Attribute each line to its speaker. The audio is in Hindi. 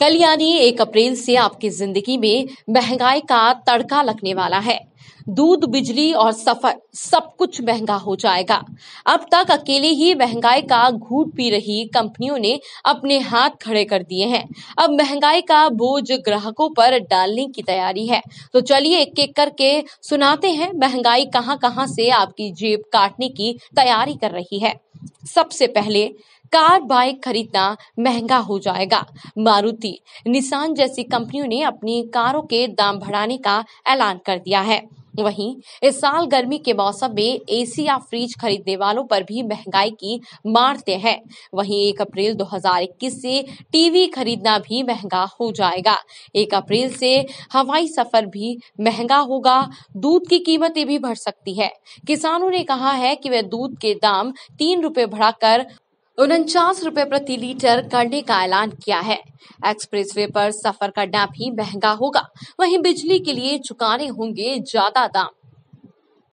Speaker 1: कल यानी एक अप्रैल से आपकी जिंदगी में महंगाई का तड़का लगने वाला है दूध बिजली और सफर सब कुछ महंगा हो जाएगा अब तक अकेले ही महंगाई का घूट पी रही कंपनियों ने अपने हाथ खड़े कर दिए हैं अब महंगाई का बोझ ग्राहकों पर डालने की तैयारी है तो चलिए एक एक करके सुनाते हैं महंगाई कहां कहां से आपकी जेब काटने की तैयारी कर रही है सबसे पहले कार बाइक खरीदना महंगा हो जाएगा मारुति निसान जैसी कंपनियों ने अपनी कारों के दाम बढ़ाने का ऐलान कर दिया है वहीं इस साल गर्मी के मौसम में एसी या फ्रिज खरीदने वालों पर भी महंगाई की मारते हैं वहीं 1 अप्रैल 2021 से टीवी खरीदना भी महंगा हो जाएगा एक अप्रैल से हवाई सफर भी महंगा होगा दूध की कीमतें भी बढ़ सकती है किसानों ने कहा है कि वे दूध के दाम तीन रूपए बढ़ाकर उनचास रुपए प्रति लीटर करने का ऐलान किया है एक्सप्रेसवे पर सफर करना भी महंगा होगा वहीं बिजली के लिए चुकाने होंगे ज्यादा दाम